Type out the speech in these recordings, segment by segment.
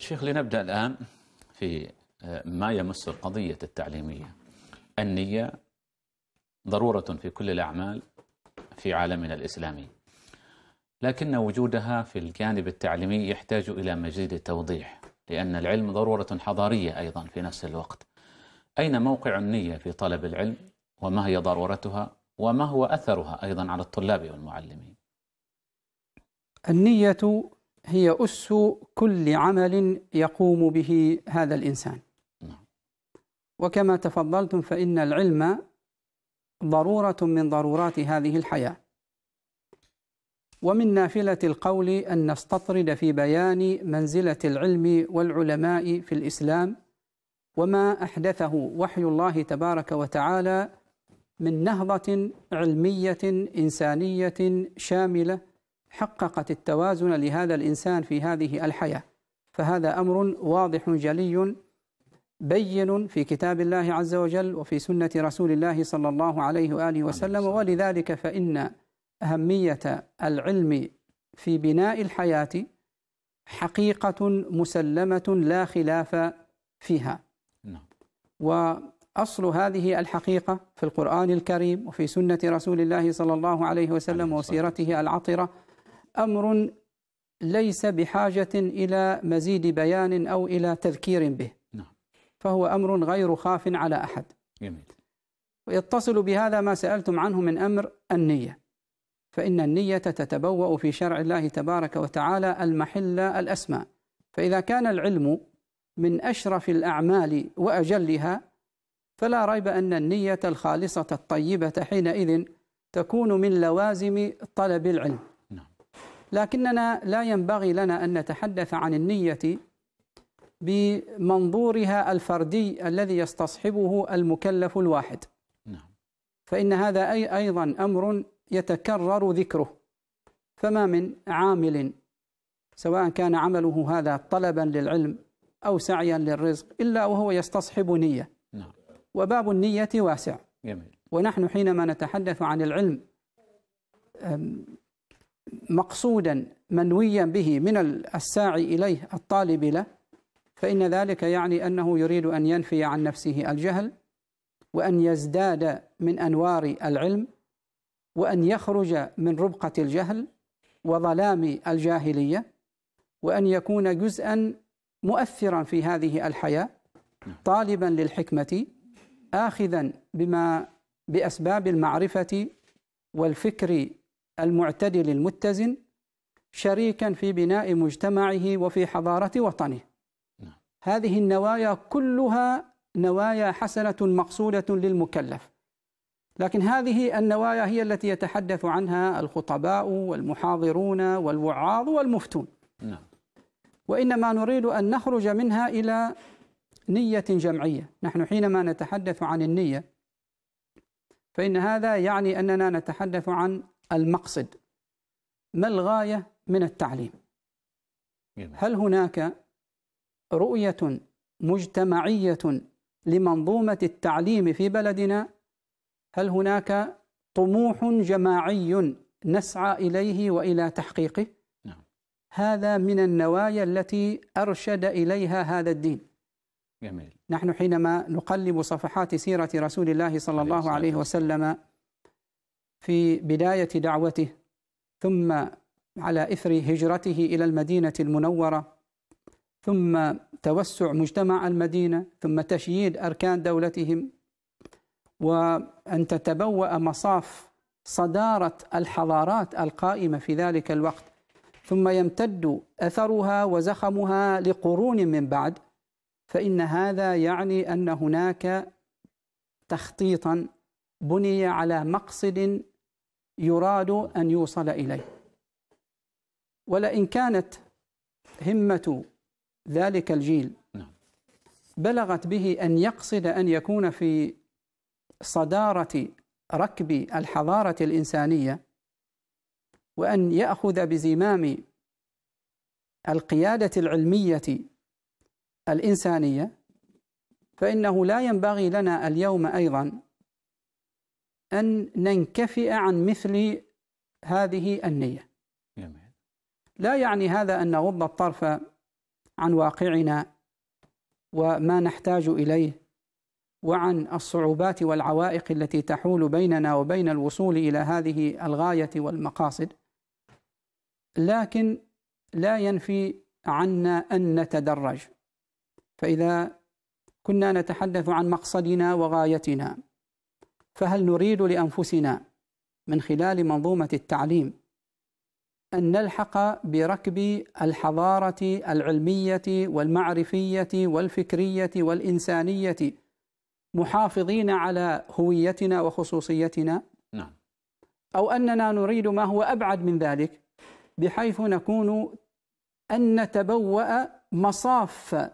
شيخ لنبدأ الآن في آه، ما يمس القضية التعليمية النية ضرورة في كل الأعمال في عالمنا الإسلامي لكن وجودها في الجانب التعليمي يحتاج إلى مزيد توضيح لأن العلم ضرورة حضارية أيضا في نفس الوقت أين موقع النية في طلب العلم وما هي ضرورتها وما هو أثرها أيضا على الطلاب والمعلمين النية هي أس كل عمل يقوم به هذا الإنسان وكما تفضلتم فإن العلم ضرورة من ضرورات هذه الحياة ومن نافلة القول أن نستطرد في بيان منزلة العلم والعلماء في الإسلام وما أحدثه وحي الله تبارك وتعالى من نهضة علمية إنسانية شاملة حققت التوازن لهذا الإنسان في هذه الحياة فهذا أمر واضح جلي بين في كتاب الله عز وجل وفي سنة رسول الله صلى الله عليه وآله وسلم ولذلك فإن أهمية العلم في بناء الحياة حقيقة مسلمة لا خلاف فيها نعم. وأصل هذه الحقيقة في القرآن الكريم وفي سنة رسول الله صلى الله عليه وسلم وسيرته العطرة أمر ليس بحاجة إلى مزيد بيان أو إلى تذكير به نعم. فهو أمر غير خاف على أحد جميل. ويتصل بهذا ما سألتم عنه من أمر النية فإن النية تتبوأ في شرع الله تبارك وتعالى المحل الأسماء فإذا كان العلم من أشرف الأعمال وأجلها فلا ريب أن النية الخالصة الطيبة حينئذ تكون من لوازم طلب العلم لكننا لا ينبغي لنا أن نتحدث عن النية بمنظورها الفردي الذي يستصحبه المكلف الواحد نعم. فإن هذا أي أيضا أمر يتكرر ذكره فما من عامل سواء كان عمله هذا طلبا للعلم أو سعيا للرزق إلا وهو يستصحب نية نعم. وباب النية واسع جميل. ونحن حينما نتحدث عن العلم مقصودا منويا به من الساعي إليه الطالب له فإن ذلك يعني أنه يريد أن ينفي عن نفسه الجهل وأن يزداد من أنوار العلم وأن يخرج من ربقة الجهل وظلام الجاهلية وأن يكون جزءا مؤثرا في هذه الحياة طالبا للحكمة آخذا بما بأسباب المعرفة والفكر المعتدل المتزن شريكا في بناء مجتمعه وفي حضارة وطنه نعم. هذه النوايا كلها نوايا حسنة مقصودة للمكلف لكن هذه النوايا هي التي يتحدث عنها الخطباء والمحاضرون والوعاظ والمفتون نعم. وإنما نريد أن نخرج منها إلى نية جمعية نحن حينما نتحدث عن النية فإن هذا يعني أننا نتحدث عن المقصد ما الغاية من التعليم هل هناك رؤية مجتمعية لمنظومة التعليم في بلدنا هل هناك طموح جماعي نسعى إليه وإلى تحقيقه نعم. هذا من النوايا التي أرشد إليها هذا الدين جميل. نحن حينما نقلب صفحات سيرة رسول الله صلى الله عليه وسلم في بداية دعوته ثم على إثر هجرته إلى المدينة المنورة ثم توسع مجتمع المدينة ثم تشييد أركان دولتهم وأن تتبوأ مصاف صدارة الحضارات القائمة في ذلك الوقت ثم يمتد أثرها وزخمها لقرون من بعد فإن هذا يعني أن هناك تخطيطا بني على مقصد يراد أن يوصل إليه ولئن كانت همة ذلك الجيل نعم. بلغت به أن يقصد أن يكون في صدارة ركب الحضارة الإنسانية وأن يأخذ بزمام القيادة العلمية الإنسانية فإنه لا ينبغي لنا اليوم أيضا أن ننكفئ عن مثل هذه النية جميل. لا يعني هذا أن نغض الطرف عن واقعنا وما نحتاج إليه وعن الصعوبات والعوائق التي تحول بيننا وبين الوصول إلى هذه الغاية والمقاصد لكن لا ينفي عنا أن نتدرج فإذا كنا نتحدث عن مقصدنا وغايتنا فهل نريد لأنفسنا من خلال منظومة التعليم أن نلحق بركب الحضارة العلمية والمعرفية والفكرية والإنسانية محافظين على هويتنا وخصوصيتنا نعم أو أننا نريد ما هو أبعد من ذلك بحيث نكون أن نتبوأ مصاف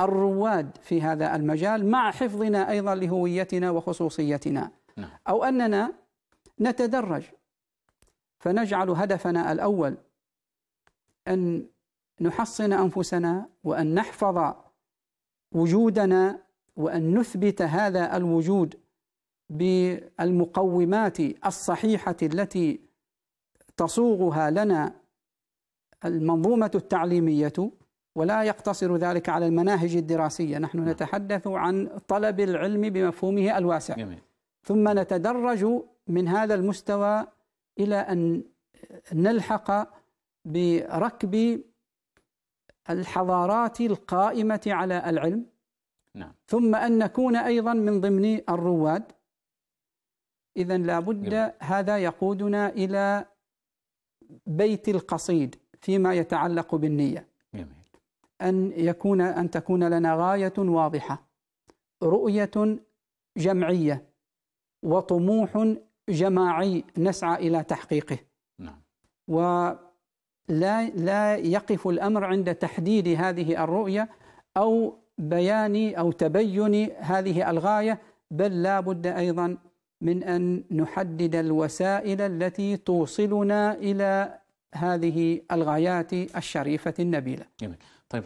الرواد في هذا المجال مع حفظنا أيضا لهويتنا وخصوصيتنا نعم. أو أننا نتدرج فنجعل هدفنا الأول أن نحصن أنفسنا وأن نحفظ وجودنا وأن نثبت هذا الوجود بالمقومات الصحيحة التي تصوغها لنا المنظومة التعليمية ولا يقتصر ذلك على المناهج الدراسية نحن نعم. نتحدث عن طلب العلم بمفهومه الواسع جميل. ثم نتدرج من هذا المستوى إلى أن نلحق بركب الحضارات القائمة على العلم نعم. ثم أن نكون أيضا من ضمن الرواد إذا لابد نعم. هذا يقودنا إلى بيت القصيد فيما يتعلق بالنية جميل. أن يكون أن تكون لنا غاية واضحة رؤية جمعية وطموح جماعي نسعى الى تحقيقه. نعم. ولا لا يقف الامر عند تحديد هذه الرؤيه او بيان او تبين هذه الغايه بل لا بد ايضا من ان نحدد الوسائل التي توصلنا الى هذه الغايات الشريفه النبيله. جميل. طيب